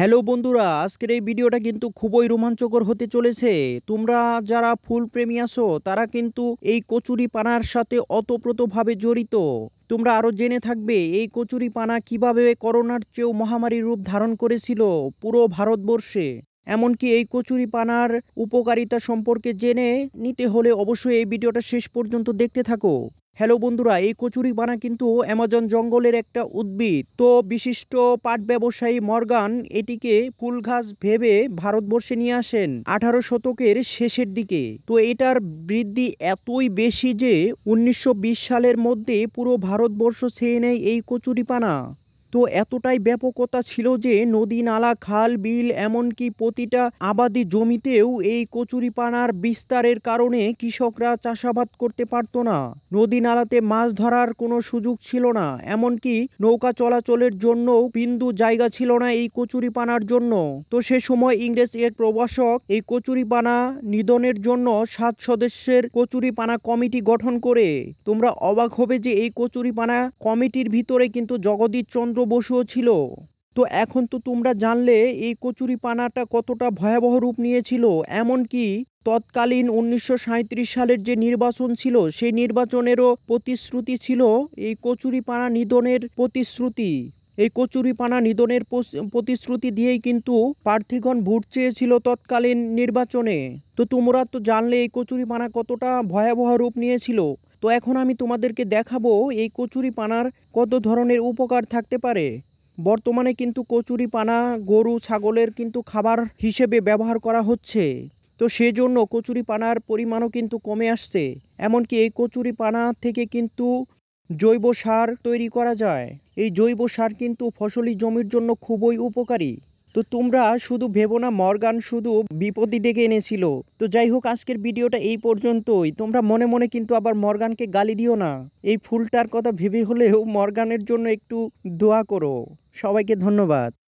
hello বন্ধুরা আজকের এই ভিডিওটা কিন্তু খুবই রোমাঞ্চকর হতে চলেছে তোমরা যারা ফুল প্রেমী আছো তারা কিন্তু এই কচুরি পানার সাথে অতপ্রতভাবে জড়িত তোমরা আরও জেনে থাকবে এই কচুরি পানা কীভাবে করোনার চেয়েও মহামারীর রূপ ধারণ করেছিল পুরো ভারতবর্ষে এমনকি এই কচুরি পানার উপকারিতা সম্পর্কে জেনে নিতে হলে অবশ্যই এই ভিডিওটা শেষ পর্যন্ত দেখতে থাকো হ্যালো বন্ধুরা এই কচুরিপানা কিন্তু অ্যামাজন জঙ্গলের একটা উদ্ভিদ তো বিশিষ্ট পাট ব্যবসায়ী মর্গান এটিকে ফুল ঘাস ভেবে ভারতবর্ষে নিয়ে আসেন আঠারো শতকের শেষের দিকে তো এটার বৃদ্ধি এতই বেশি যে উনিশশো সালের মধ্যে পুরো ভারতবর্ষ ছেয়ে নেয় এই কচুরিপানা তো এতটাই ব্যাপকতা ছিল যে নদী নালা খাল বিল এমনকি প্রতিটা আবাদি জমিতেও এই কচুরিপানার বিস্তারের কারণে কৃষকরা চাষাবাদ করতে পারত না নদী নালাতে মাছ ধরার কোনো সুযোগ ছিল না এমনকি নৌকা চলাচলের জন্যও বিন্দু জায়গা ছিল না এই কচুরিপানার জন্য তো সে সময় ইংরেজ এর প্রবাসক এই কচুরিপানা নিধনের জন্য সাত সদস্যের কচুরিপানা কমিটি গঠন করে তোমরা অবাক হবে যে এই কচুরিপানা কমিটির ভিতরে কিন্তু জগদীশ চন্দ্র বসুও ছিল তো এখন তো তোমরা জানলে এই কচুরি পানাটা কতটা ভয়াবহ রূপ নিয়েছিল এমনকি তৎকালীন উনিশশো সালের যে নির্বাচন ছিল সেই নির্বাচনেরও প্রতিশ্রুতি ছিল এই কচুরিপানা নিধনের প্রতিশ্রুতি এই কচুরিপানা নিধনের প্রতিশ্রুতি দিয়েই কিন্তু প্রার্থীগণ ভোট চেয়েছিল তৎকালীন নির্বাচনে তো তোমরা তো জানলে এই কচুরিপানা কতটা ভয়াবহ রূপ নিয়েছিল তো এখন আমি তোমাদেরকে দেখাবো এই কচুরি পানার কত ধরনের উপকার থাকতে পারে বর্তমানে কিন্তু কচুরি পানা গরু ছাগলের কিন্তু খাবার হিসেবে ব্যবহার করা হচ্ছে তো সেজন্য কচুরি পানার পরিমাণও কিন্তু কমে আসছে এমনকি এই কচুরি পানা থেকে কিন্তু জৈব সার তৈরি করা যায় এই জৈব সার কিন্তু ফসলি জমির জন্য খুবই উপকারী তো তোমরা শুধু ভেবো না মর্গান শুধু বিপত্তি ডেকে এনেছিল তো যাই হোক আজকের ভিডিওটা এই পর্যন্তই তোমরা মনে মনে কিন্তু আবার মর্গানকে গালি দিও না এই ফুলটার কথা ভেবে হলেও মর্গানের জন্য একটু দোয়া করো সবাইকে ধন্যবাদ